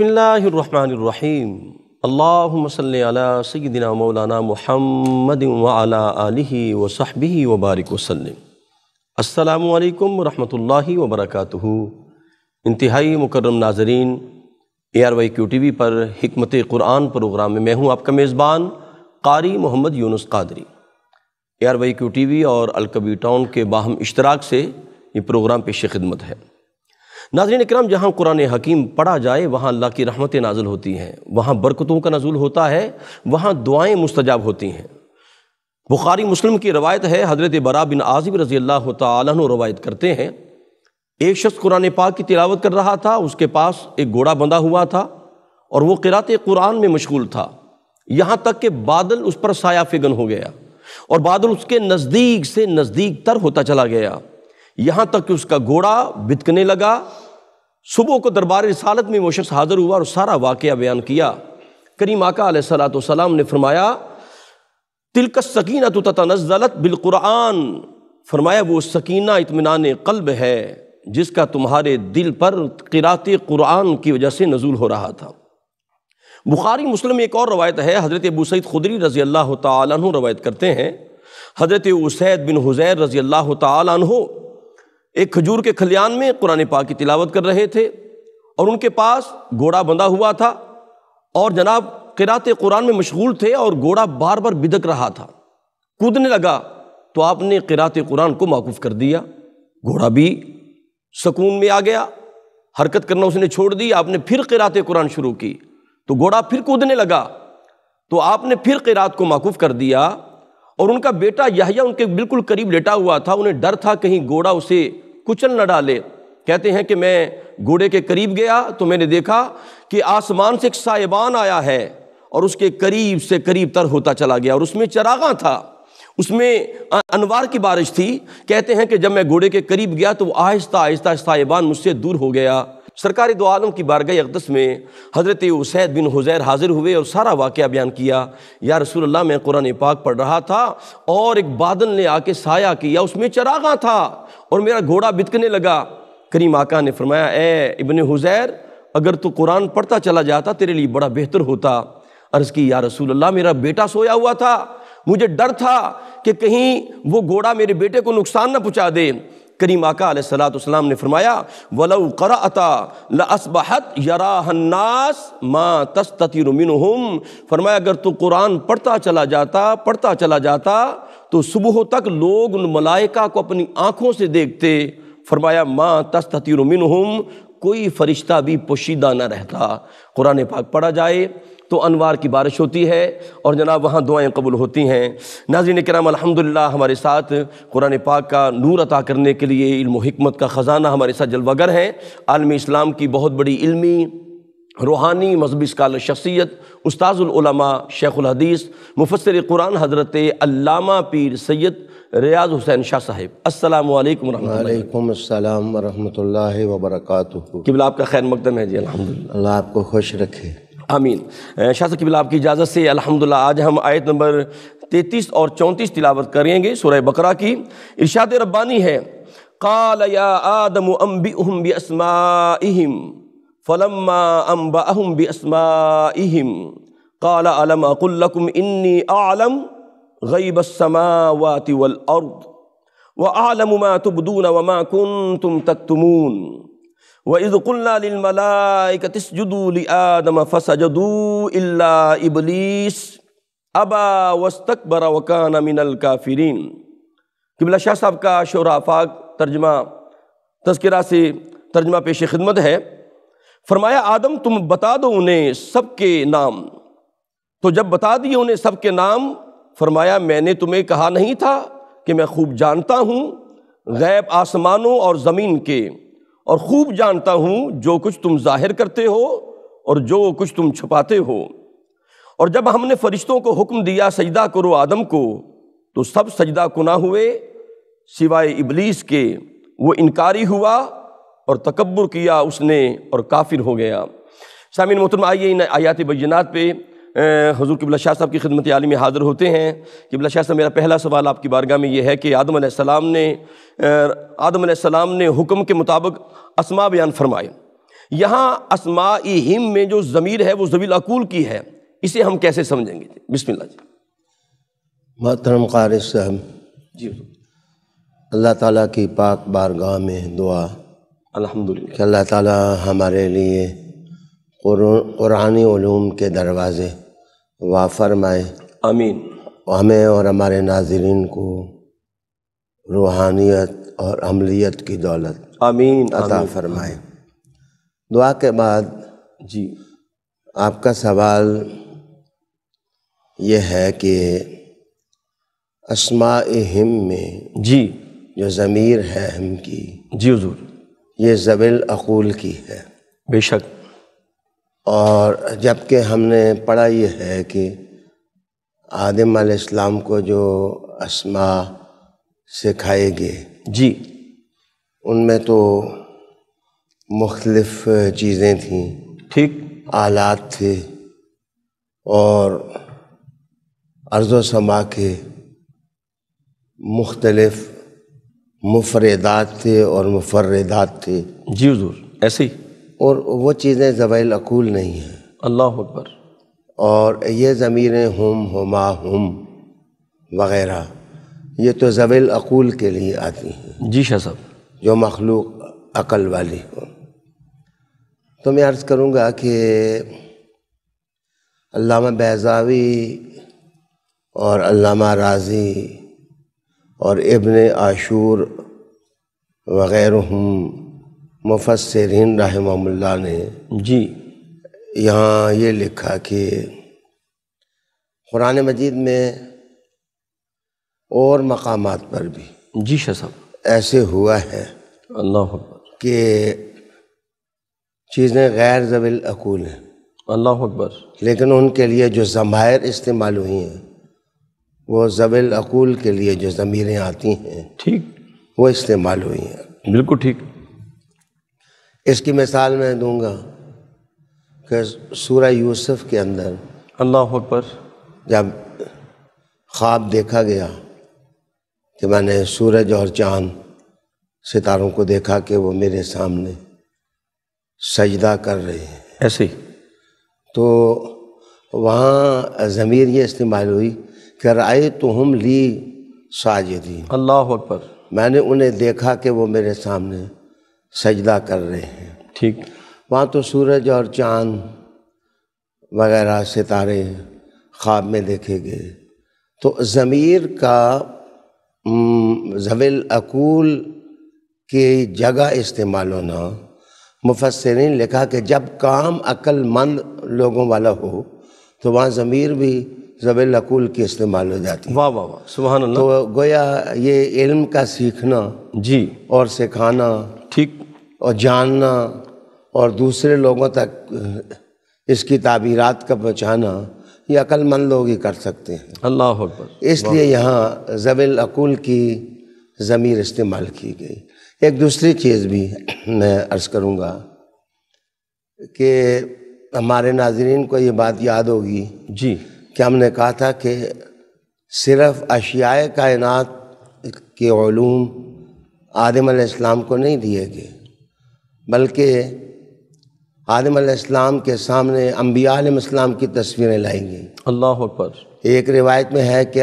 बिसमीम अल्लाम सैदिना मौलाना महमद वली वसहबी वबारक वसलम अल्लाम वरहि वबरक इंतहाई मुकर्रम नाजरीन A R Y Q T V पर हमत क़ुरान प्रोग्राम में मैं हूँ आपका मेज़बान Qari Mohammad Yunus Qadri A R Y Q T V और अलकबी टाउन के बाहम इश्तराक से ये प्रोग्राम पेश खिदमत है नाजरीन इक्राम जहाँ कुरान हकीम पढ़ा जाए वहाँ अल्लाह की रहमतें नाजुल होती हैं वहाँ बरकतों का नजूल होता है वहाँ दुआएँ मुस्तजाब होती हैं बुखारी मुस्लिम की रवायत है हज़रत बरा बिन आजिब रज़ी अल्लाह तु रवायत करते हैं एक शख्स कुरान पाक की तिलावत कर रहा था उसके पास एक घोड़ा बंधा हुआ था और वह किरात कुरान में मशगूल था यहाँ तक कि बादल उस पर साया फिगन हो गया और बादल उसके नज़दीक से नज़दीक तर होता चला गया यहाँ तक कि उसका घोड़ा बितकने लगा सुबह को दरबार रिसालत में वो शख्स हाज़िर हुआ और सारा वाक़ बयान किया करीम आका सलाम ने फरमाया तिलक सकीना तो तनजलत बिलकुरान फरमाया वो सकीना इतमान कल्ब है जिसका तुम्हारे दिल पर किरात कुरान की वजह से नजूल हो रहा था बुखारी मुस्लिम एक और रवायत है हज़रत अबू सईद खुदरी रज़ी अल्लाह तु रवायत करते हैं हज़रत उसैद बिन हुज़ैर रज़ी अल्लाह तु एक खजूर के खलियान में कुरान पाक की तिलावत कर रहे थे और उनके पास घोड़ा बंधा हुआ था और जनाब किरात कुरान में मशगूल थे और घोड़ा बार बार बिदक रहा था कूदने लगा तो आपने किरात कुरान को मौकूफ़ कर दिया घोड़ा भी सकून में आ गया हरकत करना उसने छोड़ दी आपने फिर किरात कुरान शुरू की तो घोड़ा फिर कूदने लगा तो आपने फिर किरात को मौकूफ़ कर दिया और उनका बेटा यहिया उनके बिल्कुल करीब लेटा हुआ था उन्हें डर था कहीं घोड़ा उसे कुचल न डाले कहते हैं कि मैं घोड़े के करीब गया तो मैंने देखा कि आसमान से एक साइबान आया है और उसके करीब से करीब तर होता चला गया और उसमें चरागा था उसमें अनवार की बारिश थी कहते हैं कि जब मैं घोड़े के करीब गया तो वह आहिस्ता आहिस्ता साहिबान मुझसे दूर हो गया सरकारी दो की बारगह अकदस में हज़रत उसैद बिन हुज़ैर हाजिर हुए और सारा वाक़ बयान किया या रसूल अल्लाह मैं कुरान पाक पढ़ रहा था और एक बादल ने आके साया किया उसमें चरागा था और मेरा घोड़ा बितकने लगा करीम आका ने फरमाया ए इबन हुज़ैर अगर तू कुरान पढ़ता चला जाता तेरे लिए बड़ा बेहतर होता अर्ज़ की या रसूल अल्लाह मेरा बेटा सोया हुआ था मुझे डर था कि कहीं वो घोड़ा मेरे बेटे को नुकसान ना पहुँचा दे करीम आका सलातम ने फरमाया वलव कराता लसबहत यराहन्नास माँ तस्तरमिन फरमाया अगर तू कुरान पढ़ता चला जाता पढ़ता चला जाता तो सुबह तक लोग उन मलाइका को अपनी आँखों से देखते फरमाया माँ हम कोई फरिश्ता भी पोशीदा न रहता कुरान पाक पढ़ा जाए तो अनवार की बारिश होती है और जनाब वहाँ दुआएँ कबूल होती हैं नाजिन कराम अलहमदिल्ला हमारे साथ कुरान पाक का नूर अता करने के लिए इल्म का ख़जाना हमारे साथ जलवागर हैं आलम इस्लाम की बहुत बड़ी इल्मी रूहानी मजहबी स्काल शख्सियत उस्ताज़ुलमा शेख़ुलहदीस मुफसर कुरान हज़रत अल्लामा पीर सैद रियाज हुसैन शाह साहिब अस्सलाम वालेकुम वालेकुम अस्सलाम वरहमतुल्लाहि किबला आपका खैर मकदम है जी अल्हम्दुलिल्लाह अल्लाह आपको खुश रखे आमीन शाह किबिल आपकी इजाज़त से अल्हम्दुलिल्लाह आज हम आयत नंबर तैतीस और चौंतीस तिलावत करेंगे सुरह बकरा की इर्शाद रब्बानी है قال يا آدم أنبئهم بأسمائهم فلما أنبأهم بأسمائهم قال ألم أقل لكم إني أعلم غيب السماوات والأرض وأعلم ما تبدون وما كنتم تكتمون व फसजदू अबा वस्तक काफिरीन किबला शाह साहब का शोर आफाक तर्जमा तस्करा से तर्जमा पेश खिदमत है फरमाया आदम तुम बता दो उन्हें सबके नाम तो जब बता दिए उन्हें सबके नाम फरमाया मैंने तुम्हें कहा नहीं था कि मैं खूब जानता हूँ गैब आसमानों और ज़मीन के और खूब जानता हूँ जो कुछ तुम जाहिर करते हो और जो कुछ तुम छुपाते हो और जब हमने फरिश्तों को हुक्म दिया सजदा करो आदम को तो सब सजदा कुना हुए सिवाय इबलीस के वो इनकारी हुआ और तकबर किया उसने और काफिर हो गया सामिन मोहतरम आइए इन आयात बजनात पर हजूर किबला शाह साहब की खिदमत आलि में हाज़िर होते हैं किबला शाह साहब मेरा पहला सवाल आपकी बारगाह में यह है कि आदम आसमाम ने आदम आसमाम ने हुक्म के मुताबिक असमा बयान फरमाए यहाँ असमा हिम में जो ज़मीर है वो जमील अकूल की है इसे हम कैसे समझेंगे बिस्मिल्ला जी मोहतरम कार साहब जी अल्लाह ताला की पाक बारगाह में दुआ अल्हम्दुलिल्लाह अल्लाह ताला हमारे लिए कुरानी क़ुरानी के दरवाज़े वाफरमाए आमीन हमें और हमारे नाजरीन को रूहानियत और अमलीत की दौलत आमीन अता फरमाए दुआ के बाद जी आपका सवाल यह है कि असमा हिम में जी जो ज़मीर है हम की जी हजूर ये जबिल अकूल की है बेशक और जबकि हमने पढ़ा ये है कि आदम आसमाम को जो असमा सिखाए गए जी उनमें तो मुख्तलफ चीज़ें थीं ठीक आलात थे और अर्ज़ समा के मुख्तलफ मुफरदात थे और मुफरदात थे जी हजूर ऐसे ही और वो चीज़ें जवैल अकूल नहीं हैं अल्लाह अकबर और ये ज़मीरें हम हमा हम वगैरह ये तो ज़वैल अकूल के लिए आती हैं जी शाह साहब जो मखलूक अकल वाली हो तो मैं अर्ज़ करूँगा कि अल्लामा बैजावी और अल्लामा राजी और इब्न आशूर वगैरह मुफसरिन रहमल्ला ने जी यहाँ ये लिखा कि कुरान मजीद में और मकाम पर भी जी शाह साहब ऐसे हुआ है अल्लाह कि चीज़ें गैर जबिल अकूल हैं अल्लाह अकबर लेकिन उनके लिए जो ज़मायर इस्तेमाल हुई हैं वो जबिल अकूल के लिए जो ज़मीरें आती हैं ठीक वो इस्तेमाल हुई हैं बिल्कुल ठीक इसकी मिसाल मैं दूंगा कि सूरह यूसुफ के अंदर अल्लाह पर जब ख्वाब देखा गया कि मैंने सूरज और चांद सितारों को देखा कि वो मेरे सामने सजदा कर रहे हैं ऐसे तो वहाँ ज़मीर ये इस्तेमाल हुई कि राय तो हम ली साजिदी अल्लाह पर मैंने उन्हें देखा कि वो मेरे सामने सजदा कर रहे हैं ठीक वहाँ तो सूरज और चांद वगैरह सितारे ख्वाब में देखे गए तो ज़मीर का जवील अकूल की जगह इस्तेमाल होना मुफसरिन लिखा कि जब काम अक्लमंद लोगों वाला हो तो वहाँ ज़मीर भी जवील अकूल की इस्तेमाल हो जाती है वाह वाह वाह सुबह तो गोया ये इल्म का सीखना जी और सिखाना और जानना और दूसरे लोगों तक इसकी ताबीरत का पहुँचाना ये अक्लमंद लोग ही कर सकते हैं अल्लाह इसलिए यहाँ जबिल अक़ुल की ज़मीर इस्तेमाल की गई एक दूसरी चीज़ भी मैं अर्ज़ करूँगा कि हमारे नाजरन को ये बात याद होगी जी कि हमने कहा था कि सिर्फ अशियाए कायनात के ूम आदम इस्लाम को नहीं दिए गए बल्कि आदम इस्लाम के सामने इस्लाम की तस्वीरें लाई गई अल्लाह पर एक रिवायत में है कि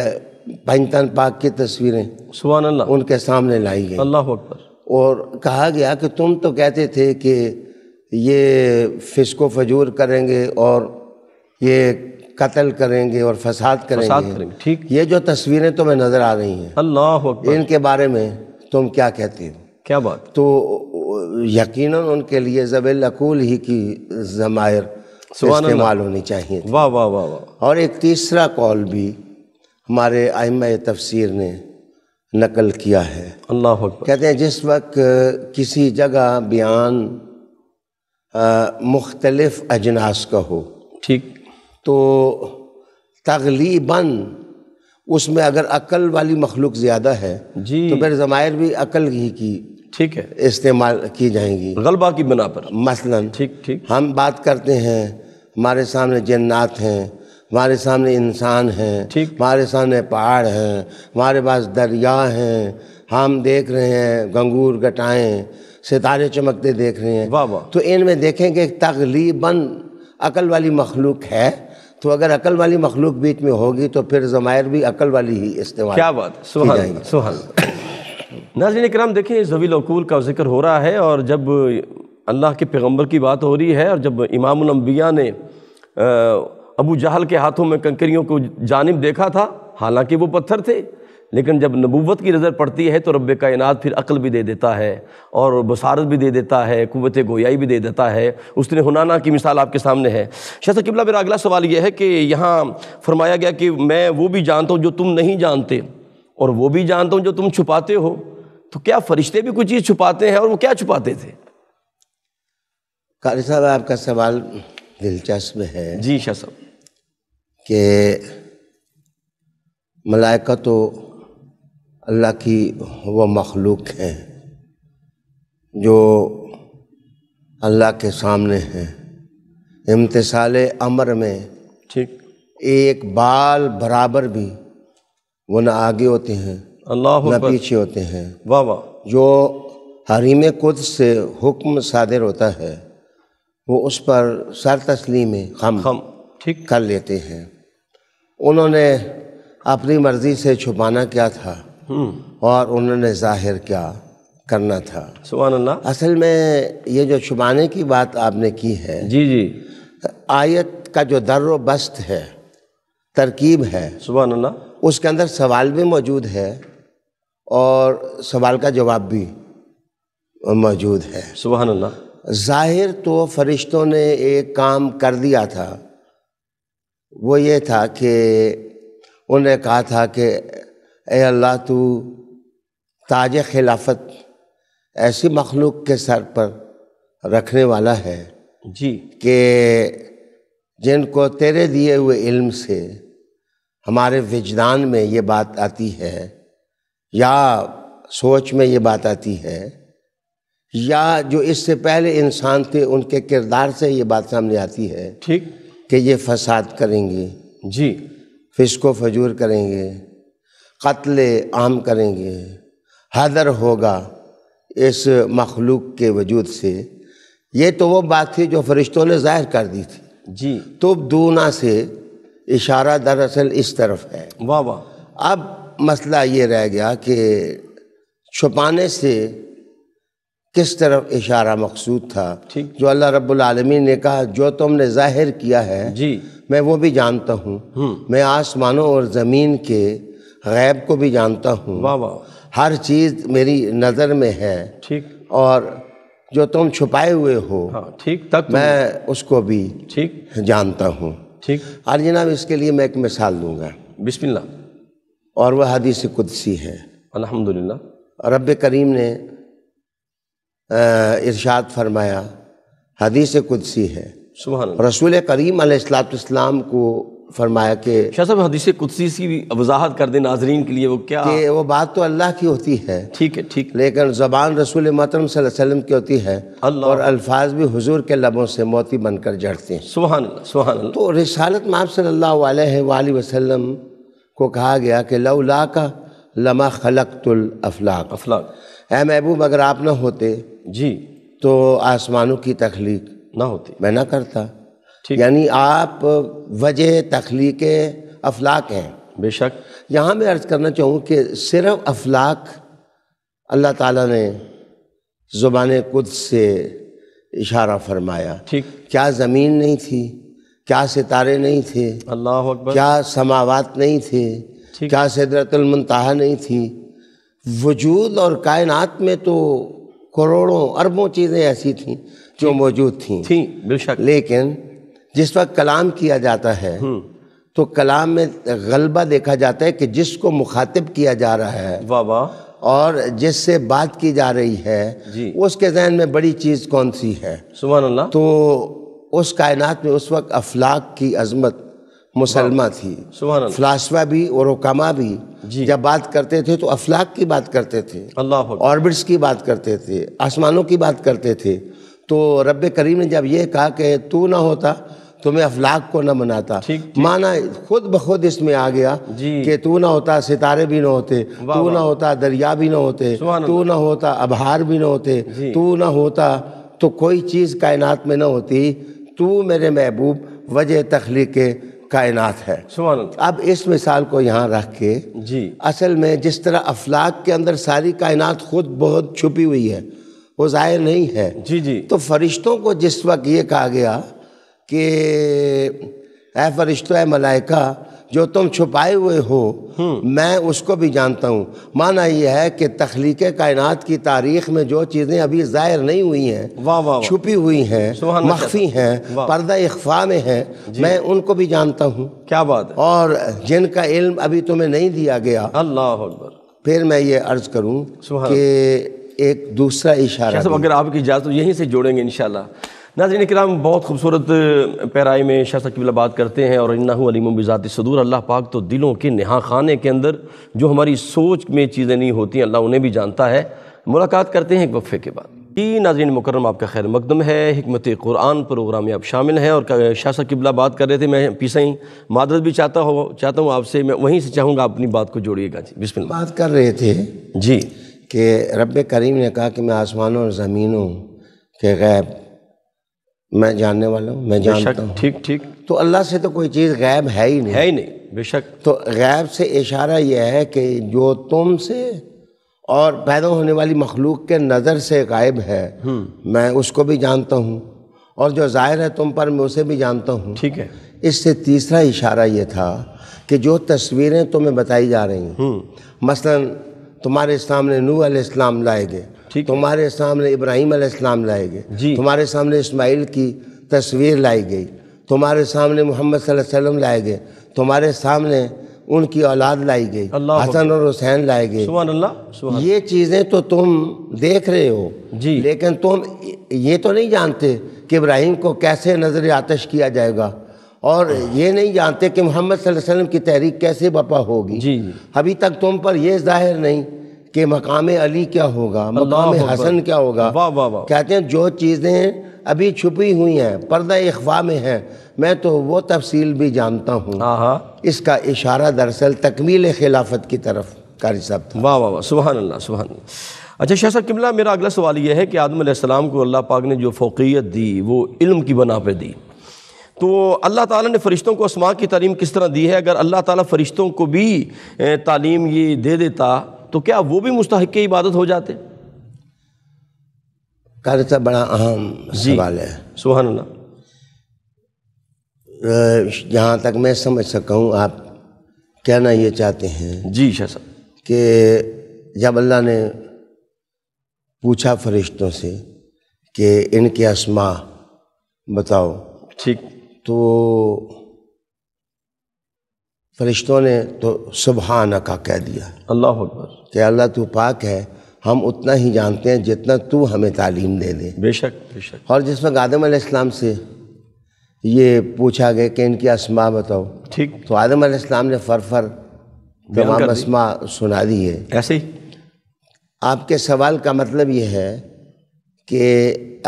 पंचतन पाक की तस्वीरें सुबह अल्लाह उनके सामने लाई गई अल्लाह पर और कहा गया कि तुम तो कहते थे कि ये फिसको फजूर करेंगे और ये कत्ल करेंगे और फसाद करेंगे फसाद करेंगे ठीक ये जो तस्वीरें तुम्हें नज़र आ रही हैं अल्लाह इनके बारे में तुम क्या कहते हो क्या बात तो यकीनन उनके लिए जबल अकूल ही की ज़मायर इस्तेमाल होनी चाहिए वाह वाह वाह वाह और एक तीसरा कॉल भी हमारे आम तफसीर ने नकल किया है अल्लाह कहते हैं जिस वक्त किसी जगह बयान मुख्तलफ़ अजनास का हो ठीक तो तगलीबन उसमें अगर अकल वाली मखलूक ज़्यादा है जी तो फिर ज़मायर भी अकल ही की ठीक है इस्तेमाल की जाएंगी गलबा की बिना पर मसलन ठीक ठीक हम बात करते हैं हमारे सामने जन्नात हैं हमारे सामने इंसान हैं ठीक हमारे सामने पहाड़ हैं हमारे पास दरिया हैं हम देख रहे हैं गंगूर गटाएँ सितारे चमकते देख रहे हैं वाह वाह तो इनमें देखेंगे तकलीबन अकल वाली मखलूक है तो अगर अकल वाली मखलूक बीच में होगी तो फिर ज़मायर भी अकल वाली ही इस्तेमाल क्या बात सुहा सुहान नाजिन कराम देखें जवीलकूल का जिक्र हो रहा है और जब अल्लाह के पैगम्बर की बात हो रही है और जब इमामबिया ने अबू जहल के हाथों में कंकरियों को जानब देखा था हालांकि वो पत्थर थे लेकिन जब नबूवत की नज़र पड़ती है तो रब कायनात फिर अक्ल भी दे देता है और बसारत भी दे देता है कुत गोयाई भी दे देता है उसने हुनाना की मिसाल आपके सामने है शाह किबला मेरा अगला सवाल यह है कि यहाँ फरमाया गया कि मैं वो भी जानता हूँ जो तुम नहीं जानते और वो भी जानता हूँ जो तुम छुपाते हो तो क्या फरिश्ते भी कुछ चीज़ छुपाते हैं और वो क्या छुपाते थे कारी साहब आपका सवाल दिलचस्प है जी शाह साहब कि मलाइका तो अल्लाह की वो मखलूक हैं जो अल्लाह के सामने हैं इम्तसाल अमर में ठीक एक बाल बराबर भी वो ना आगे होते हैं अल्लाह पीछे होते हैं वाह वाह जो हरीम कुद से हुक्म सादिर होता है वो उस पर सर तस्लीम खम हम ठीक कर लेते हैं उन्होंने अपनी मर्ज़ी से छुपाना क्या था हम्म। और उन्होंने जाहिर क्या करना था सुबह असल में ये जो छुपाने की बात आपने की है जी जी आयत का जो दर वस्त है तरकीब है सुबह उसके अंदर सवाल भी मौजूद है और सवाल का जवाब भी मौजूद है सुबह ज़ाहिर तो फरिश्तों ने एक काम कर दिया था वो ये था कि उन्हें कहा था कि ए अल्लाह तू ताज खिलाफत ऐसी मखलूक के सर पर रखने वाला है जी कि जिनको तेरे दिए हुए इल्म से हमारे विजदान में ये बात आती है या सोच में ये बात आती है या जो इससे पहले इंसान थे उनके किरदार से ये बात सामने आती है ठीक कि ये फसाद करेंगे जी फिसको फजूर करेंगे कत्ल आम करेंगे हदर होगा इस मखलूक के वजूद से ये तो वो बात थी जो फरिश्तों ने जाहिर कर दी थी जी तो दूना से इशारा दरअसल इस तरफ है वाह वाह अब मसला ये रह गया कि छुपाने से किस तरफ इशारा मकसूद था जो अल्लाह रब्बुल आलमीन ने कहा जो तुमने जाहिर किया है जी मैं वो भी जानता हूँ हम्म। मैं आसमानों और ज़मीन के गैब को भी जानता हूँ हर चीज़ मेरी नज़र में है ठीक और जो तुम छुपाए हुए हो हाँ, ठीक तक तो मैं उसको भी ठीक जानता हूँ ठीक और जनाब इसके लिए मैं एक मिसाल दूंगा बिस्मिल्लाह और वह हदीस कुदसी है अल्हम्दुलिल्लाह रब करीम ने इरशाद फरमाया हदीस कुदसी है रसूल करीम अलैहिस्सलाम को फरमाया कि शाह साहब हदीस कुदसी की वजाहत कर दे नाजरीन के लिए वो क्या कि वो बात तो अल्लाह की होती है ठीक है ठीक लेकिन ज़बान रसूल मतरम वसल्लम की होती है और अल्फाज भी हुजूर के लबों से मोती बनकर जड़ते हैं सुबह सुबह तो रिसालत माप सल्लल्लाहु अलैहि वसल्लम को कहा गया कि लौला का लमा खलक तुल अफलाक अफलाक ए महबूब अगर आप ना होते जी तो आसमानों की तख्लीक ना होती मैं ना करता यानी आप वजह तख्लीक अफलाक हैं बेशक यहाँ मैं अर्ज़ करना चाहूँ कि सिर्फ अफलाक अल्लाह ताला ने ज़ुबान कुद से इशारा फरमाया ठीक क्या ज़मीन नहीं थी क्या सितारे नहीं थे अल्लाह क्या समावत नहीं थे क्या सदरतुल नहीं थी वजूद और कायनात में तो करोड़ों अरबों चीज़ें ऐसी थीं जो मौजूद थीं थी बेशक लेकिन जिस वक्त कलाम किया जाता है हम्म। तो कलाम में गलबा देखा जाता है कि जिसको मुखातिब किया जा रहा है वाह वाह और जिससे बात की जा रही है उसके जहन में बड़ी चीज़ कौन सी है सुबह तो उस कायनात में उस वक्त अफलाक की अजमत मुसलमा थी फलासफा भी और रोकामा भी जब बात करते थे तो अफलाक की बात करते थे ऑर्बिट्स की बात करते थे आसमानों की बात करते थे तो रब करीम ने जब ये कहा कि तू ना होता तो मैं अफलाक को ना मनाता माना खुद ब खुद इसमें आ गया कि तू ना होता सितारे भी ना होते तू ना होता दरिया भी ना होते तू ना होता अबहार भी ना होते तू ना होता तो कोई चीज़ कायनात में ना होती तू मेरे महबूब वजह तख्लीक कायनात है अब इस मिसाल को यहाँ रख के जी असल में जिस तरह अफलाक के अंदर सारी कायनात खुद बहुत छुपी हुई है वो ज़ाहिर नहीं है जी जी तो फरिश्तों को जिस वक्त ये कहा गया कि ऐ फरिश्तो ऐ मलाइका जो तुम छुपाए हुए हो हम्म। मैं उसको भी जानता हूँ माना यह है कि तख्लीक कायनात की तारीख में जो चीज़ें अभी ज़ाहिर नहीं हुई हैं छुपी हुई हैं मख्फी हैं पर्दा इख्फा में हैं मैं उनको भी जानता हूँ क्या बात है और जिनका इल्म अभी तुम्हें नहीं दिया गया अल्लाह फिर मैं ये अर्ज़ करूँ कि एक दूसरा इशारा अगर आपकी इजाज़त यहीं से जोड़ेंगे इन नाजिन कराम बहुत खूबसूरत पैराई में शाह सकीबला बात करते हैं और इन्ना अलीम बिजात सदूर अल्लाह पाक तो दिलों के नहा खाने के अंदर जो हमारी सोच में चीज़ें नहीं होती अल्लाह उन्हें भी जानता है मुलाकात करते हैं एक वफ़े के बाद जी नाजिन मुकरम आपका खैर मकदम है हमत कुरान प्रोग्राम में आप शामिल हैं और शाह सकीबला बात कर रहे थे मैं ही मादरत भी चाहता हो चाहता हूँ आपसे मैं वहीं से चाहूँगा अपनी बात को जोड़िएगा जी बिस्मिल बात कर रहे थे जी कि रब करीम ने कहा कि मैं आसमानों और ज़मीनों के गैब मैं जानने वाला हूँ मैं जानता हूँ ठीक ठीक तो अल्लाह से तो कोई चीज़ गैब है ही नहीं है ही नहीं बेशक तो गैब से इशारा यह है कि जो तुम से और पैदा होने वाली मखलूक के नज़र से गायब है हम्म। मैं उसको भी जानता हूँ और जो ज़ाहिर है तुम पर मैं उसे भी जानता हूँ ठीक है इससे तीसरा इशारा ये था कि जो तस्वीरें तुम्हें बताई जा रही हैं हम्म। मसलन तुम्हारे सामने नू इस्लाम लाए गए ठीक तुम्हारे सामने इब्राहिम अलैहिस्सलाम लाए गए जी तुम्हारे सामने इस्माइल की तस्वीर लाई गई तुम्हारे सामने मोहम्मद वसल्लम लाए गए तुम्हारे सामने उनकी औलाद लाई गई हसन और हुसैन लाए गए ये चीज़ें तो तुम देख रहे हो जी लेकिन तुम ये तो नहीं जानते कि इब्राहिम को कैसे नज़र आतश किया जाएगा और ये नहीं जानते कि मोहम्मद वसल्लम की तहरीक कैसे बपा होगी जी अभी तक तुम पर यह जाहिर नहीं कि मकाम अली क्या होगा मकाम हसन क्या होगा वाह वाह वाह कहते हैं जो चीज़ें अभी छुपी हुई हैं पर्दा अखवा में हैं मैं तो वो तफसील भी जानता हूँ इसका इशारा दरअसल तकमील खिलाफत की तरफ कर सब वाह वाह वाह सुबह अल्लाह सुबह अच्छा शाह साहब किमला मेरा अगला सवाल यह है कि आदम को अल्लाह पाक ने जो फोकियत दी वो इल्म की बना पर दी तो अल्लाह ताला ने फ़रिश्तों को आसमां की तालीम किस तरह दी है अगर अल्लाह ताला फ़रिश्तों को भी तालीम ये दे देता तो क्या वो भी मुस्तक इबादत हो जाते कर्जा बड़ा अहम सवाल है सुबह जहाँ तक मैं समझ सका हूँ आप कहना ये चाहते हैं जी शाह कि जब अल्लाह ने पूछा फरिश्तों से कि इनके आसमां बताओ ठीक तो फरिश्तों ने तो सुबहाना का कह दिया अल्लाह कि अल्लाह तू पाक है हम उतना ही जानते हैं जितना तू हमें तालीम दे दे बेशक बेशक और जिस वक्त आदम आसमाम से ये पूछा गया कि इनकी आसमा बताओ ठीक तो आदम आसमाम ने फर फर तमाम आसमा सुना दी है ऐसे ही आपके सवाल का मतलब ये है कि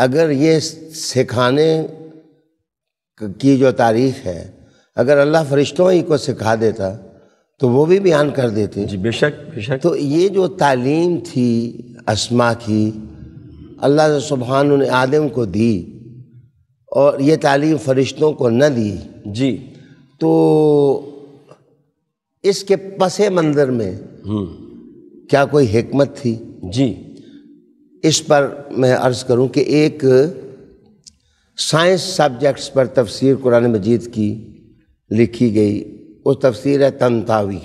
अगर ये सिखाने की जो तारीख है अगर अल्लाह फरिश्तों ही को सिखा देता तो वो भी बयान कर देते जी बेशक बेशक तो ये जो तालीम थी असमा की अल्लाह सुबहान ने आदम को दी और ये तालीम फरिश्तों को न दी जी तो इसके पस मंज़र में हम्म। क्या कोई हमत थी जी इस पर मैं अर्ज़ करूं कि एक साइंस सब्जेक्ट्स पर तफसीर कुरान मजीद की लिखी गई वो तफसीर है तंतावी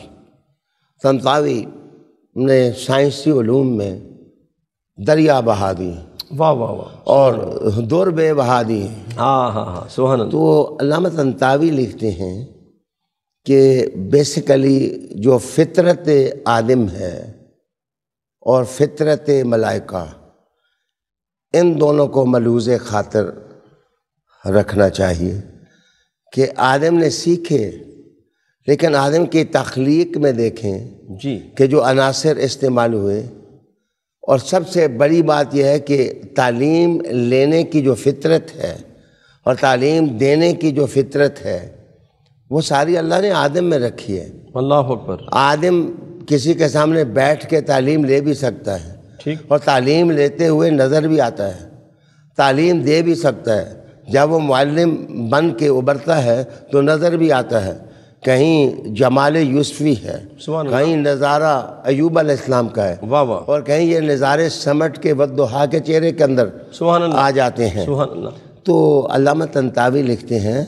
तंतावी ने साइंसी ूम में दरिया बहा दी वाह वाह वाह और दौरबे बहा दी हाँ हाँ हाँ सोहन तो अलामा तंतावी लिखते हैं कि बेसिकली जो फितरत आदम है और फितरत मलाइका इन दोनों को मलूज़ खातर रखना चाहिए कि आदम ने सीखे लेकिन आदम की तख्लीक में देखें जी कि जो अनासर इस्तेमाल हुए और सबसे बड़ी बात यह है कि तालीम लेने की जो फितरत है और तालीम देने की जो फितरत है वो सारी अल्लाह ने आदम में रखी है अल्लाह पर आदम किसी के सामने बैठ के तालीम ले भी सकता है ठीक और तालीम लेते हुए नज़र भी आता है तालीम दे भी सकता है जब वो मालम बन के उबरता है तो नज़र भी आता है कहीं जमाल यूसफी है कहीं नज़ारा अयूब अलैहिस्सलाम का है वाह वाह और कहीं ये नज़ारे समट के वदहा के चेहरे के अंदर आ जाते हैं तो अलामा तनतावी लिखते हैं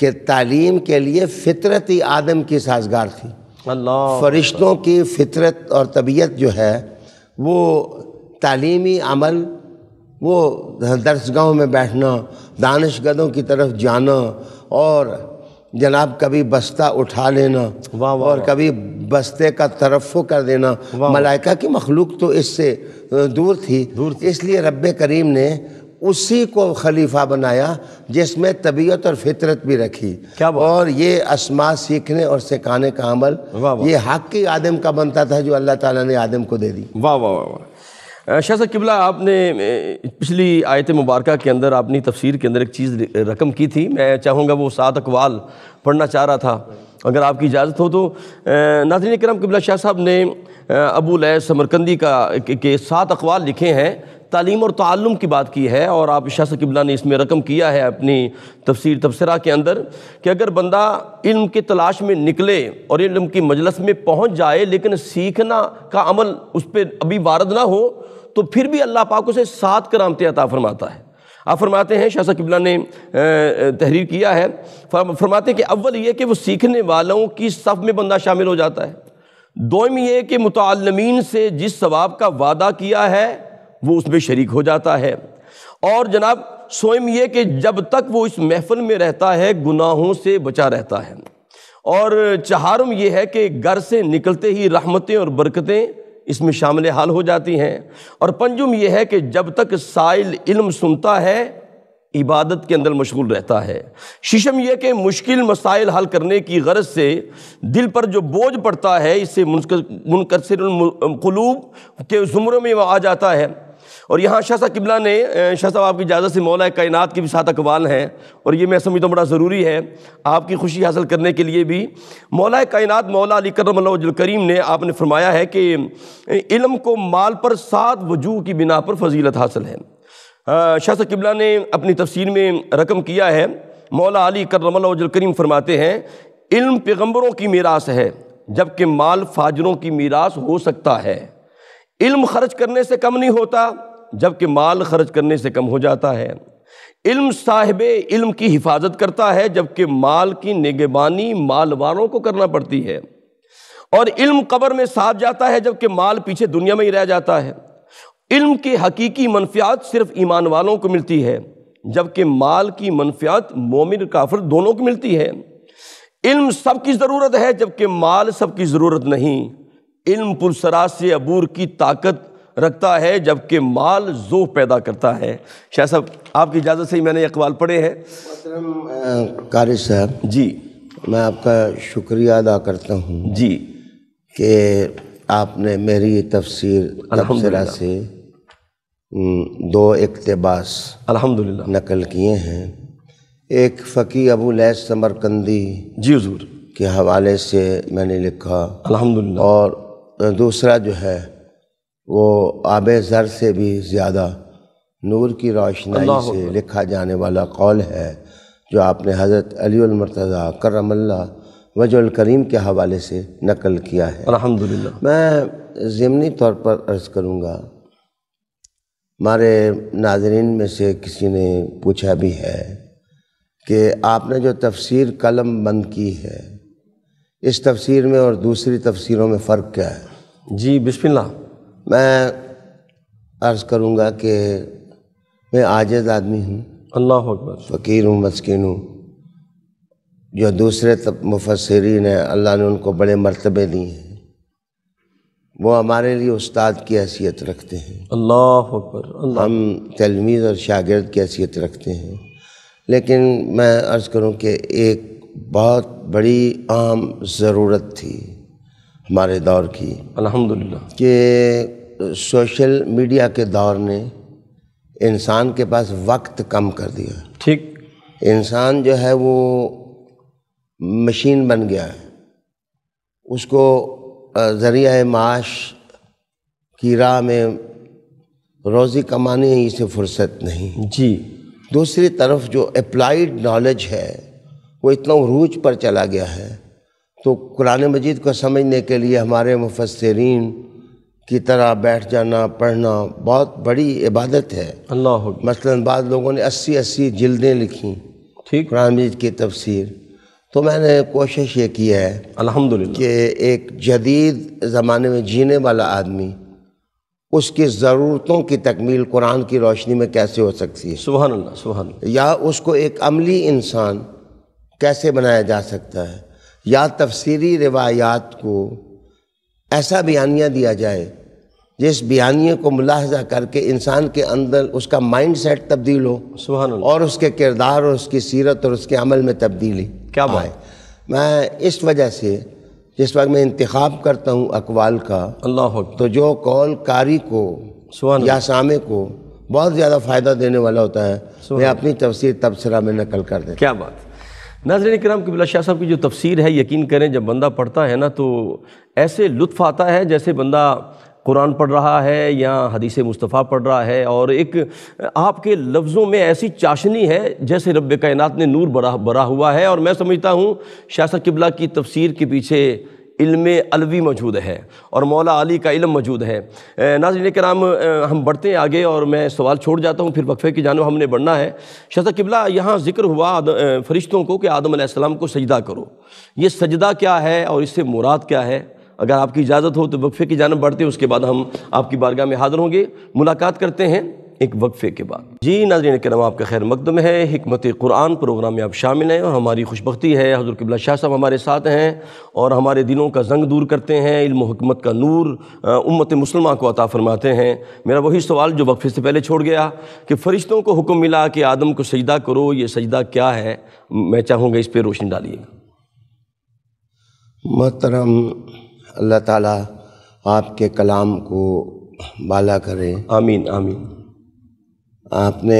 कि तालीम के लिए फितरत ही आदम की साजगार थी फरिश्तों की फितरत और तबीयत जो है वो तालीमी अमल वो दर्शगाहों में बैठना दानश गदों की तरफ जाना और जनाब कभी बस्ता उठा लेना वाह वाँ और कभी बस्ते का तरफ़ कर देना मलाइका की मखलूक तो इससे दूर थी, दूर थी। इसलिए रब करीम ने उसी को खलीफा बनाया जिसमें तबीयत और फितरत भी रखी क्या बात? और ये असमा सीखने और सिखाने का अमल ये हक की आदम का बनता था जो अल्लाह ताला ने आदम को दे दी वाह वाह वाह वाह शाह किबला आपने पिछली आयत मुबारक के अंदर आपने तफसीर के अंदर एक चीज़ रकम की थी मैं चाहूँगा वो सात अकवाल पढ़ना चाह रहा था अगर आपकी इजाज़त हो तो नाजरीन करम किबला शाह साहब ने अबू लय समरकंदी का के सात अकवाल लिखे हैं तालीम और ताल्लुम की बात की है और आप शाह किबला ने इसमें रकम किया है अपनी तफसीर तबसरा के अंदर कि अगर बंदा इल्म की तलाश में निकले और इल्म की मजलस में पहुँच जाए लेकिन सीखना का अमल उस पर अभी वारद ना हो तो फिर भी अल्लाह पाक उसे सात करामते अता फरमाता है आप फरमाते हैं शाह किबला ने तहरीर किया है फरमाते हैं कि अव्वल ये कि वो सीखने वालों की सफ़ में बंदा शामिल हो जाता है दो में ये कि मुतालमीन से जिस सवाब का वादा किया है वो उसमें शरीक हो जाता है और जनाब सोम ये कि जब तक वो इस महफल में रहता है गुनाहों से बचा रहता है और चहारम यह है कि घर से निकलते ही रहमतें और बरकतें इसमें शामिल हाल हो जाती हैं और पंजुम यह है कि जब तक साइल इल्म सुनता है इबादत के अंदर मशगूल रहता है शीशम यह कि मुश्किल मसाइल हल करने की गरज से दिल पर जो बोझ पड़ता है इससे मुनकसरकलूब के ज़ुमरों में वह आ जाता है और यहाँ शाह साहब किबला ने शाह साहब आपकी इजाज़त से मौला कायनात के भी साथ अकवाल हैं और ये मैं समझता हूँ बड़ा ज़रूरी है आपकी खुशी हासिल करने के लिए भी मौला कायनात मौला अली करम करीम ने आपने फरमाया है कि इलम को माल पर सात वजूह की बिना पर फजीलत हासिल है शाह साहब किबला ने अपनी तफसीर में रकम किया है मौला अली करम करीम फरमाते हैं इल्म पैगम्बरों की मीरास है जबकि माल फाजरों की मीरास हो सकता है इल्म खर्च करने से कम नहीं होता जबकि माल खर्च करने से कम हो जाता है इल्म साहिब इल्म की हिफाजत करता है जबकि माल की निगबानी मालवारों को करना पड़ती है और इल्म कबर में साथ जाता है जबकि माल पीछे दुनिया में ही रह जाता है इल्म के हकीकी मनफियात सिर्फ ईमान वालों को मिलती है जबकि माल की मनफियात मोमिन काफिर दोनों को मिलती है इल्म सब की ज़रूरत है जबकि माल सब की ज़रूरत नहीं इल्म पुरसरा से अबूर की ताकत रखता है जबकि माल जो पैदा करता है शाह साहब आपकी इजाज़त से ही मैंने अकबाल पढ़े हैं कारी साहब जी मैं आपका शुक्रिया अदा करता हूँ जी कि आपने मेरी तफसीर तबसरा से दो इकतबास अलहमदिल्ला नकल किए हैं एक फ़की अबू लैस समरकंदी जी हजूर के हवाले से मैंने लिखा अलहमदिल्ला और दूसरा जो है वो आब ज़र से भी ज़्यादा नूर की रोशनी से लिखा जाने वाला कौल है जो आपने हज़रत अलीमरतज़ा करमल्ला वजुल करीम के हवाले से नकल किया है अलहमदिल्ला मैं ज़मनी तौर पर अर्ज़ करूँगा हमारे नाजरन में से किसी ने पूछा भी है कि आपने जो तफसीर कलम बंद की है इस तफसीर में और दूसरी तफसीरों में फ़र्क क्या है जी बिस्मिल्लाह मैं अर्ज़ करूँगा कि मैं आजद आदमी हूँ अल्लाह फ़कीर हूँ मस्किन हूँ जो दूसरे मुफसरीन है अल्लाह ने उनको बड़े मरतबे दिए हैं वो हमारे लिए उस्ताद की हैसियत रखते हैं अल्लाह अकबर हम तलमीज़ और शागिर्द की हैसियत रखते हैं लेकिन मैं अर्ज़ करूँ कि एक बहुत बड़ी आम ज़रूरत थी हमारे दौर की अल्हम्दुलिल्लाह कि सोशल मीडिया के दौर ने इंसान के पास वक्त कम कर दिया ठीक इंसान जो है वो मशीन बन गया है उसको ज़रिया माश की राह में रोज़ी कमाने ही से फुर्सत नहीं जी दूसरी तरफ जो अप्लाइड नॉलेज है वो इतना उरूज पर चला गया है तो कुरान मजीद को समझने के लिए हमारे मुफसरीन की तरह बैठ जाना पढ़ना बहुत बड़ी इबादत है अल्लाह मसलन बाद लोगों ने अस्सी अस्सी जल्दें लिखी ठीक कुरान मजीद की तफसीर तो मैंने कोशिश ये की है अल्हम्दुलिल्लाह कि एक जदीद ज़माने में जीने वाला आदमी उसकी ज़रूरतों की तकमील कुरान की रोशनी में कैसे हो सकती है सुबह सुबह या उसको एक अमली इंसान कैसे बनाया जा सकता है या तफसीरी रिवायात को ऐसा बयानिया दिया जाए जिस बयानिए को मुलाहजा करके इंसान के अंदर उसका माइंड सेट तब्दील हो सुबह और उसके किरदार और उसकी सीरत और उसके अमल में तब्दीली क्या आए मैं इस वजह से जिस वक्त मैं इंतखब करता हूँ अकवाल का अल्लाह तो जो कौल कारी को या सामे को बहुत ज़्यादा फ़ायदा देने वाला होता है मैं अपनी तफसर तबसरा में नकल कर दे क्या बात नाजरन कराम कबिल शाह साहब की जो तफसीर है यकीन करें जब बंदा पढ़ता है ना तो ऐसे लुत्फ़ आता है जैसे बंदा कुरान पढ़ रहा है या हदीस मुस्तफ़ा पढ़ रहा है और एक आपके लफ्ज़ों में ऐसी चाशनी है जैसे रब कायनात ने नूर बरा बरा हुआ है और मैं समझता हूँ शाह साहब किबला की तफसीर के पीछे इल्म अलवी मौजूद है और मौला अली का इल्म मौजूद है नाजरन कराम हम बढ़ते हैं आगे और मैं सवाल छोड़ जाता हूँ फिर वक्फ़े की जानब हमने बढ़ना है शजा किबला यहाँ ज़िक्र हुआ फरिश्तों को कि आदम को सजदा करो ये सजदा क्या है और इससे मुराद क्या है अगर आपकी इजाज़त हो तो वक्फ़े की जानब बढ़ते उसके बाद हम आपकी बारगाह में हाज़िर होंगे मुलाकात करते हैं एक वक्फ़े के बाद जी नाजरन करम आपका खैर मकदम है हमत कुरान प्रोग्राम में आप शामिल हैं और हमारी खुशबती है हजर किबला शाह साहब हमारे साथ हैं और हमारे दिलों का जंग दूर करते हैं इल्म हकमत का नूर उम्मत मुसलमान को अता फरमाते हैं मेरा वही सवाल जो वक्फे से पहले छोड़ गया कि फ़रिश्तों को हुक्म मिला कि आदम को सजदा करो ये सजदा क्या है मैं चाहूँगा इस पर रोशनी डालिएगा मोहतरम अल्लाह ताला आपके कलाम को बाला करें आमीन आमीन आपने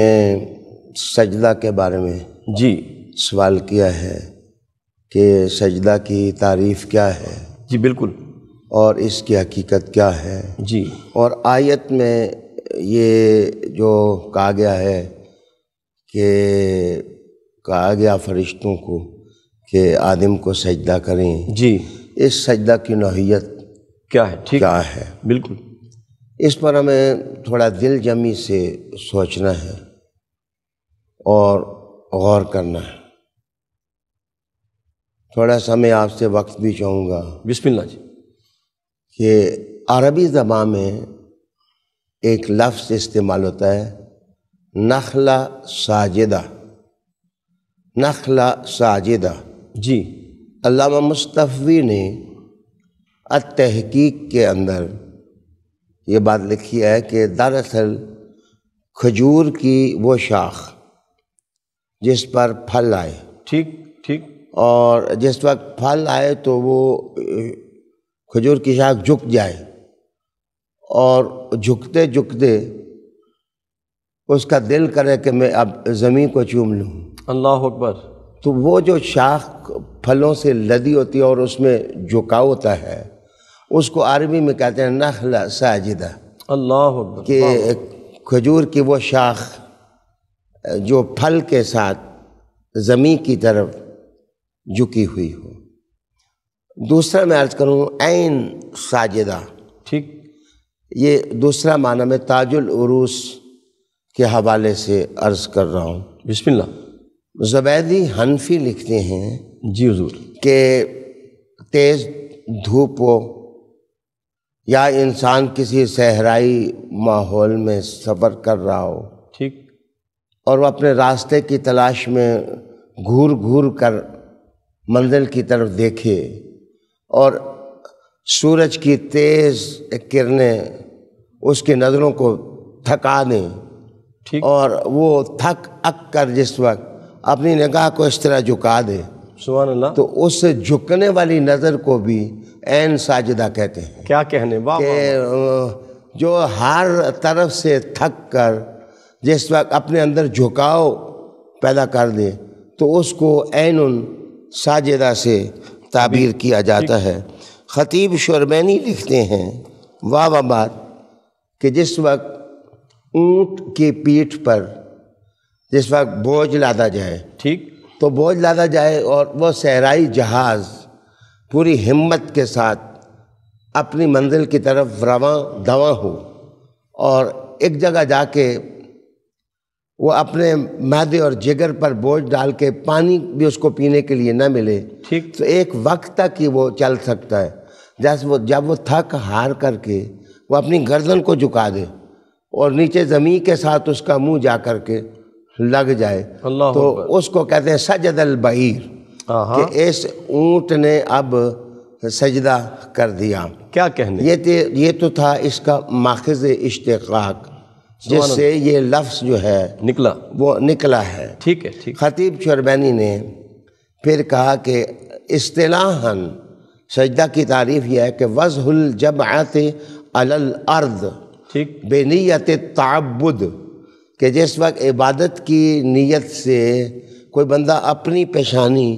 सजदा के बारे में जी सवाल किया है कि सजदा की तारीफ़ क्या है जी बिल्कुल और इसकी हकीकत क्या है जी और आयत में ये जो कहा गया है कि कहा गया फरिश्तों को कि आदम को सजदा करें जी इस सजदा की नोहीत क्या है ठीक क्या है बिल्कुल इस पर हमें थोड़ा दिल जमी से सोचना है और गौर करना है थोड़ा सा मैं आपसे वक्त भी चाहूँगा बिस्मिल्ला जी कि अरबी ज़बान में एक लफ्ज़ इस्तेमाल होता है नखला साजिदा नखला साजिदा जी अल्लाह मुस्तफ़ी ने तहकीक के अंदर ये बात लिखी है कि दरअसल खजूर की वो शाख जिस पर फल आए ठीक ठीक और जिस वक्त फल आए तो वो खजूर की शाख झुक जाए और झुकते झुकते उसका दिल करे कि मैं अब ज़मीन को चूम लूँ अल्लाह अकबर तो वो जो शाख फलों से लदी होती है और उसमें झुकाव होता है उसको आर्मी में कहते हैं नखला साजिदा अल्लाह के खजूर की वो शाख जो फल के साथ ज़मीं की तरफ झुकी हुई हो दूसरा मैं अर्ज़ करूँ ऐन साजिदा ठीक ये दूसरा माना मैं ताजुल उरूस के हवाले से अर्ज़ कर रहा हूँ बिस्मिल्लाह ज़बैदी हनफी लिखते हैं जी हजूर के तेज़ धूप हो या इंसान किसी सहराई माहौल में सफ़र कर रहा हो ठीक और वो अपने रास्ते की तलाश में घूर घूर कर मंजिल की तरफ देखे और सूरज की तेज़ किरणें उसकी नज़रों को थका दें ठीक और वो थक अक कर जिस वक्त अपनी निगाह को इस तरह झुका दे सुबह तो उस झुकने वाली नज़र को भी एन साजिदा कहते हैं क्या कहने वाह जो हर तरफ से थक कर जिस वक्त अपने अंदर झुकाव पैदा कर दे तो उसको एन साजिदा से ताबीर किया जाता है ख़तीब शरमैनी लिखते हैं वाह बात कि जिस वक्त ऊँट के पीठ पर जिस वक्त बोझ लादा जाए ठीक तो बोझ लादा जाए और वह सहराई जहाज़ पूरी हिम्मत के साथ अपनी मंजिल की तरफ रवा दवा हो और एक जगह जाके वो अपने मैदे और जिगर पर बोझ डाल के पानी भी उसको पीने के लिए ना मिले ठीक तो एक वक्त तक ही वो चल सकता है जैसे वो जब वो थक हार करके वो अपनी गर्दन को झुका दे और नीचे ज़मीन के साथ उसका मुंह जा कर के लग जाए तो उसको कहते हैं सजदल बहिर Uh-huh. कि इस ऊँट ने अब सजदा कर दिया क्या कहने ये ते, तो, ये तो था इसका माखज़ इश्तक जिससे ये लफ्ज़ जो है निकला वो निकला है ठीक है ठीक खतीब चरबैनी ने फिर कहा कि असलाहन सजदा की तारीफ यह है कि वजहुल आते अलल अर्द ठीक बेनीत ताबुद के जिस वक्त इबादत की नीयत से कोई बंदा अपनी पेशानी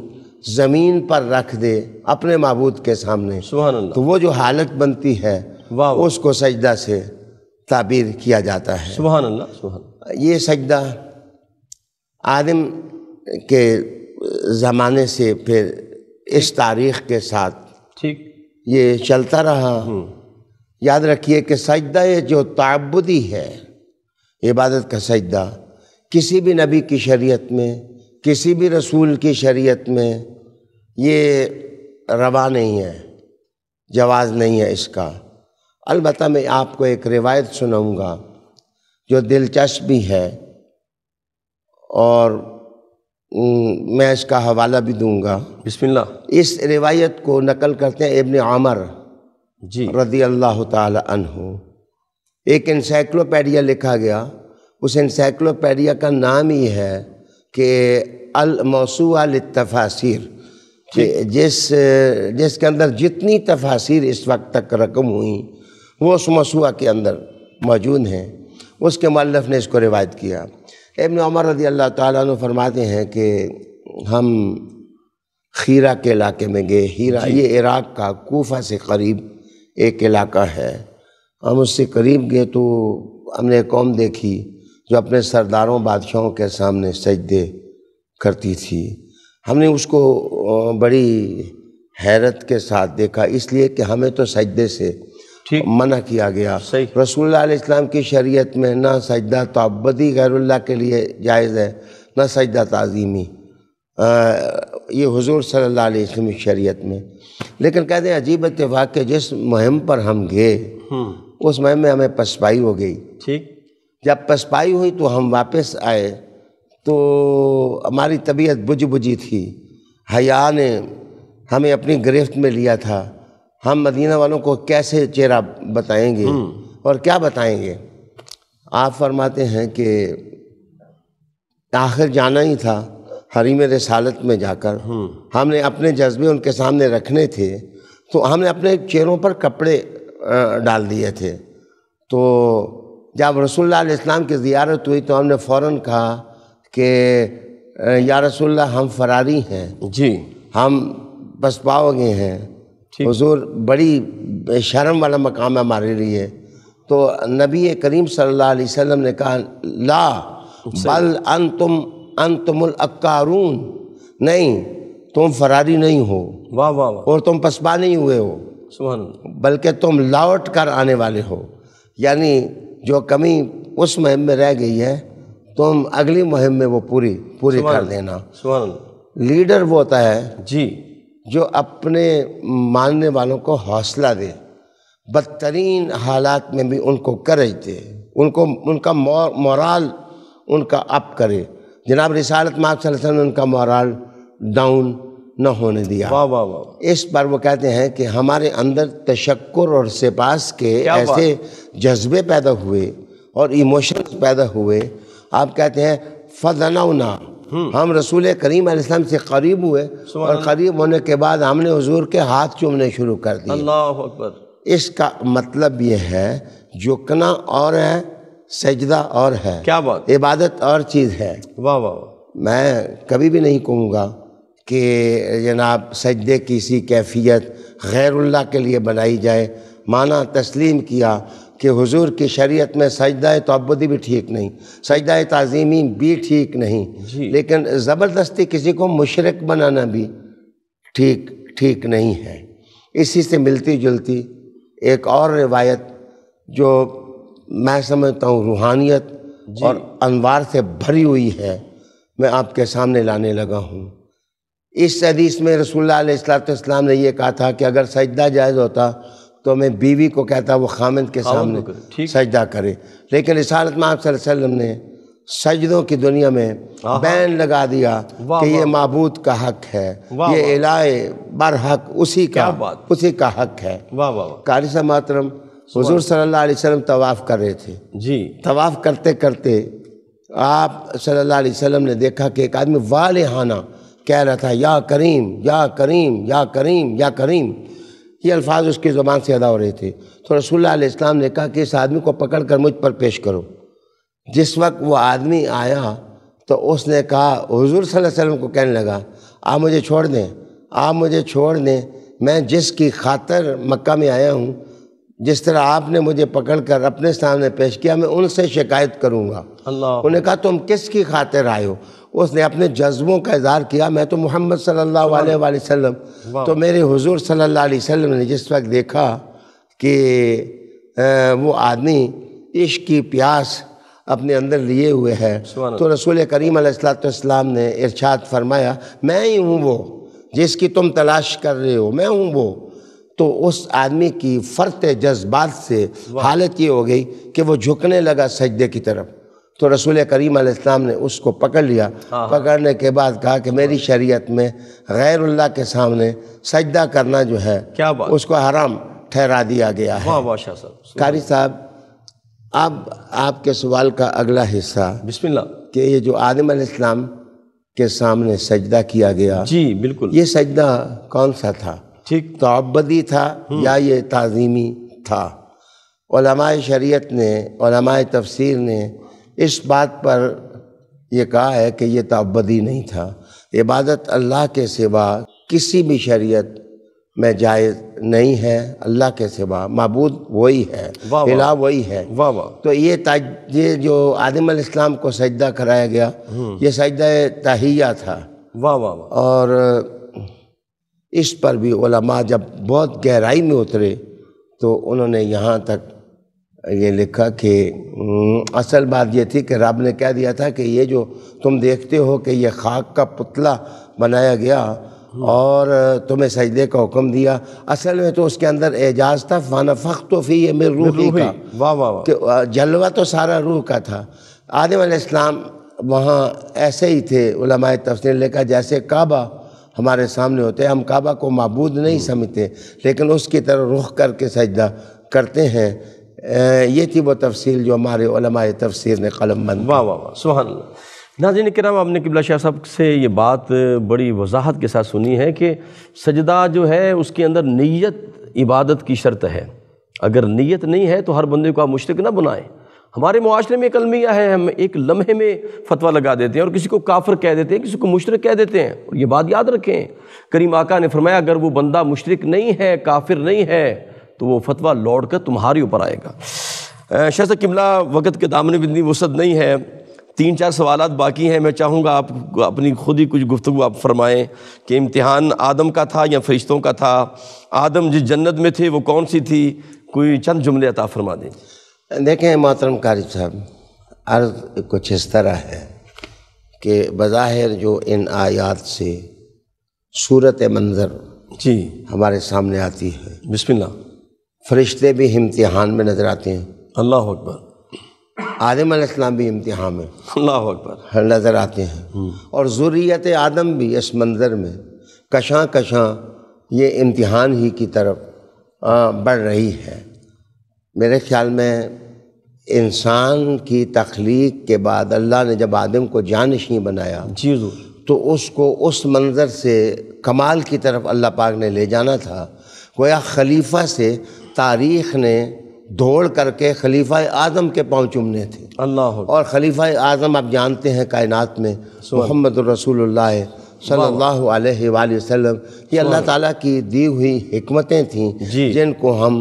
ज़मीन पर रख दे अपने महबूद के सामने तो वो जो हालत बनती है वाह उसको सजदा से ताबीर किया जाता है सुबहान अल्लाह ये सजदा आदम के ज़माने से फिर इस तारीख़ के साथ ठीक ये चलता रहा हम्म। याद रखिए कि सजदा ये जो ताबुदी है इबादत का सजदा किसी भी नबी की शरीयत में किसी भी रसूल की शरीयत में ये रवा नहीं है जवाज़ नहीं है इसका अलबत् मैं आपको एक रिवायत सुनाऊंगा जो दिलचस्प भी है और मैं इसका हवाला भी दूंगा बिस्मिल्लाह इस रिवायत को नकल करते हैं इबन आमर जी रदी अल्लाह तहु एक इंसाइक्लोपीडिया लिखा गया उस इंसाइक्लोपीडिया का नाम ही है कि अलमौसूआ तफासिर जिस जिसके अंदर जितनी तफासिर इस वक्त तक रकम हुई वो उस मौसूआ के अंदर मौजूद हैं उसके मल्लफ ने इसको रिवायत किया इबन उमर रदी अल्लाह ताला फरमाते हैं कि हम खीरा के इलाके में गए हीरा ये इराक़ का कोफा से करीब एक इलाका है हम उससे करीब गए तो हमने कौम देखी जो अपने सरदारों बादशाहों के सामने सजदे करती थी हमने उसको बड़ी हैरत के साथ देखा इसलिए कि हमें तो सजदे से ठीक मना किया गया सही रसूलुल्लाह की शरीयत में ना सजदा तोबदी गैरुल्लाह के लिए जायज़ है ना सजदा तज़ीमी ये हुजूर सल्लल्लाहु अलैहि वसल्लम की शरीयत में लेकिन कहते हैं अजीब इतफाक़ के जिस मुहिम पर हम गए हम्म। उस मुहिम में हमें पसपाई हो गई ठीक जब पसपाई हुई तो हम वापस आए तो हमारी तबीयत बुझ बुझी थी हया ने हमें अपनी गिरफ्त में लिया था हम मदीना वालों को कैसे चेहरा बताएंगे हम्म। और क्या बताएंगे आप फरमाते हैं कि आखिर जाना ही था हरीम रसालत में जाकर हम्म। हमने अपने जज्बे उनके सामने रखने थे तो हमने अपने चेहरों पर कपड़े डाल दिए थे तो जब रसोल्ला इस्लाम की ज़ियारत हुई तो हमने फ़ौर कहा कि या रसोल्ला हम फरारी हैं जी हम बस पाओगे हैं हजूर बड़ी शर्म वाला मकाम है हमारे लिए तो नबी करीम सल्ला वसम ने कहा ला बल अन तुम अन तुमकारून नहीं तुम फरारी नहीं हो वाह वाह वा। और तुम पसपा नहीं हुए हो बल्कि तुम लौट कर आने वाले हो यानी जो कमी उस मुहिम में रह गई है तो हम अगली मुहिम में वो पूरी पूरी कर देना लीडर वो होता है जी जो अपने मानने वालों को हौसला दे बदतरीन हालात में भी उनको करज दे उनको उनका मोरल उनका अप करे जनाब रिसालत माप ने उनका मोरल डाउन न होने दिया वाह वाह वाह इस पर वो कहते हैं कि हमारे अंदर तशक्र और सिपास के ऐसे जज्बे पैदा हुए और इमोशन पैदा हुए आप कहते हैं फ़दना हम्म। हम रसूल करीम आसम से करीब हुए और करीब होने के बाद हमने हजूर के हाथ चूमने शुरू कर दिए अल्लाह अकबर इसका मतलब ये है झुकना और है सजदा और है क्या बात इबादत और चीज़ है वाह वाह मैं कभी भी नहीं कहूँगा कि जनाब सजदे की सी कैफियत गैरुल्ला के लिए बनाई जाए माना तस्लीम किया कि हुजूर की शरीयत में सजदा तबदी भी ठीक नहीं सजदा तज़ीमी भी ठीक नहीं लेकिन ज़बरदस्ती किसी को मुशरक बनाना भी ठीक ठीक नहीं है इसी से मिलती जुलती एक और रिवायत जो मैं समझता हूँ रूहानियत और अनवार से भरी हुई है मैं आपके सामने लाने लगा हूँ इस हदीस में रसोल्लाम ने यह कहा था कि अगर सजदा जायज़ होता तो मैं बीवी को कहता वो खामिद के सामने सजदा करे लेकिन रिसालत में आप वसल्लम ने सजदों की दुनिया में बैन लगा दिया कि ये मबूद का हक है ये इलाए बर हक उसी का उसी का हक है कारी समातरम हजूर सल्लल्लाहु अलैहि वसल्लम तवाफ़ कर रहे थे जी तवाफ़ करते करते आप सल्लल्लाहु अलैहि वसल्लम ने देखा कि एक आदमी वाल हाना कह रहा था या करीम या करीम या करीम या करीम ये अल्फाज उसकी ज़ुबान से अदा हो रहे थे तो रसोल्ला इस्लाम ने कहा कि इस आदमी को पकड़ कर मुझ पर पेश करो जिस वक्त वो आदमी आया तो उसने कहा हजूर वसल्लम को कहने लगा आप मुझे छोड़ दें आप मुझे छोड़ दें मैं जिसकी खातर मक्का में आया हूँ जिस तरह आपने मुझे पकड़ कर अपने सामने पेश किया मैं उनसे शिकायत करूँगा उन्हें कहा तुम किसकी खातिर आए हो उसने अपने जज्बों का इजहार किया मैं तो मोहम्मद सल्ला वसम तो मेरे हजूर सल्ला वम ने जिस वक्त देखा कि वो आदमी इश्क की प्यास अपने अंदर लिए हुए है तो रसूल करीम सलाम ने इर्शाद फरमाया मैं ही हूँ वो जिसकी तुम तलाश कर रहे हो मैं हूँ वो तो उस आदमी की फ़र्त जज्बात से हालत ये हो गई कि वो झुकने लगा सजदे की तरफ तो रसूल करीम इस्लाम ने उसको पकड़ लिया हाँ, हाँ। पकड़ने के बाद कहा कि मेरी शरीयत में गैरुल्ला के सामने सजदा करना जो है क्या बात? उसको हराम ठहरा दिया गया है कारी साहब अब आपके सवाल का अगला हिस्सा बिस्मिल्लाह कि ये जो आदम इस्लाम के सामने सजदा किया गया जी बिल्कुल ये सजदा कौन सा था ठीक तो था हम्म। या ये ताज़ीमी था शरीयत ने तफसीर ने इस बात पर यह कहा है कि यह ताबदी तो नहीं था इबादत अल्लाह के सिवा किसी भी शरीयत में जायज़ नहीं है अल्लाह के सिवा मबूद वही है इला वही है वाह वाह तो ये ये जो आदम इस्लाम को सजदा कराया गया हम्म। ये सजदा तहिया था वाह वाह वा। और इस पर भी जब बहुत गहराई में उतरे तो उन्होंने यहाँ तक ये लिखा कि असल बात ये थी कि रब ने कह दिया था कि ये जो तुम देखते हो कि ये खाक का पुतला बनाया गया और तुम्हें सजदे का हुक्म दिया असल में तो उसके अंदर एजाज था फाना फ़ख्त तो फी ये मेरे रूह का वाह वाह वा। जलवा तो सारा रूह का था आदम इस्लाम वहाँ ऐसे ही थे उलमाए तफसर लेकर जैसे काबा हमारे सामने होते हैं हम काबा को मबूद नहीं हम्म। समझते लेकिन उसकी तरह रुख करके सजदा करते हैं ये थी वो तफसील जो हमारे तफसीर ने कलम बंद वाह वाह वाह सुहान नाजिन कराम आपने किबला शाह साहब से ये बात बड़ी वजाहत के साथ सुनी है कि सजदा जो है उसके अंदर नीयत इबादत की शर्त है अगर नीयत नहीं है तो हर बंदे को आप मुश्रक ना बनाएं हमारे माशरे में एक अलमिया है हम एक लम्हे में फतवा लगा देते हैं और किसी को काफर कह देते हैं किसी को मुशरक कह देते हैं और ये बात याद रखें करीम आका ने फरमाया अगर वो बंदा मुशरक नहीं है काफिर नहीं है तो वो फतवा लौट कर तुम्हारे ऊपर आएगा शैसा किमला वक़्त के दामने में इतनी वसत नहीं है तीन चार सवाल बाकी हैं मैं चाहूँगा आप अपनी खुद ही कुछ गुफ्तु आप फरमाएँ कि इम्तहान आदम का था या फरिश्तों का था आदम जिस जन्नत में थे वो कौन सी थी कोई चंद जुमले अता फरमा दें देखें मोहतरम कारी साहब अर्ज कुछ इस तरह है कि बज़ाहिर जो इन आयात से सूरत मंज़र जी हमारे सामने आती है बिस्मिल्लाह फरिश्ते भी इम्तिहान में नज़र आते हैं अल्लाह अकबर आदम आसमाम भी इम्तिहान में अल्लाह अकबर नज़र आते हैं हम्म। और ज़रूरीत आदम भी इस मंज़र में कशां कशां ये इम्तिहान ही की तरफ बढ़ रही है मेरे ख्याल में इंसान की तख्लीक के बाद अल्लाह ने जब आदम को जानशी बनाया जी तो उसको उस मंज़र से कमाल की तरफ अल्लाह पाक ने ले जाना था गोया खलीफा से तारीख ने दौड़ करके खलीफा आज़म के पाँव चुमने थे अल्लाह और खलीफा आज़म आप जानते हैं कायनात में मोहम्मद रसूल सल्लल्लाहु अलैहि वसल्लम ये अल्लाह ताला की दी हुई हमतें थीं जिनको हम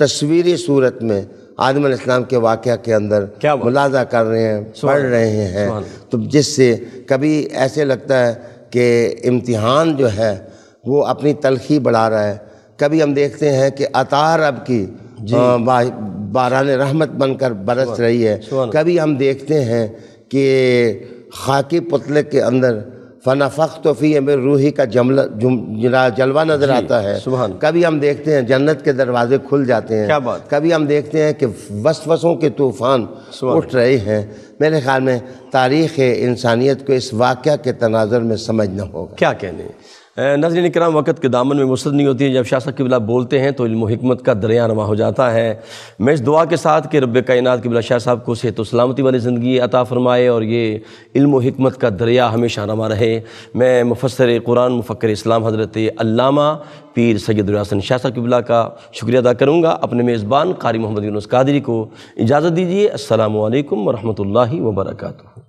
तस्वीरी सूरत में आदम इस्लाम के वाक़ के अंदर मुलाजा कर रहे हैं पढ़ रहे हैं तो जिससे कभी ऐसे लगता है कि इम्तिहान जो है वो अपनी तलखी बढ़ा रहा है कभी हम देखते हैं कि अतार अब की बारान रहमत बनकर बरस रही है कभी हम देखते हैं कि खाकी पुतले के अंदर फना तो फ़ी में रूही का जमला जलवा नज़र आता है कभी हम देखते हैं जन्नत के दरवाजे खुल जाते हैं क्या बात कभी हम देखते हैं कि वसवसों के तूफ़ान उठ रहे हैं मेरे ख्याल में तारीख़ इंसानियत को इस वाक़ के तनाजर में समझना होगा क्या कहने नजरिन कराम वक़्त के दामन में मुसद नहीं होती है जब शाह किबला बोलते हैं तो इल्म हमत का दरिया नमा हो जाता है मैं इस दुआ के साथ कि रब कायनत किबला शाह साहब को सेहत तो सलामती वाली ज़िंदगी अता फ़रमाए और ये इल्म हमत का दरिया हमेशा नमा रहे मैं मुफसर कुरान मुफ़र इस्लाम हज़रत अलामा पीर सैद रसन शाह साहब किबला का शुक्रिया अदा करूँगा अपने मेज़बान कारी मोहम्मद यूनुस कादरी को इजाज़त दीजिए असल वरहमल वर्का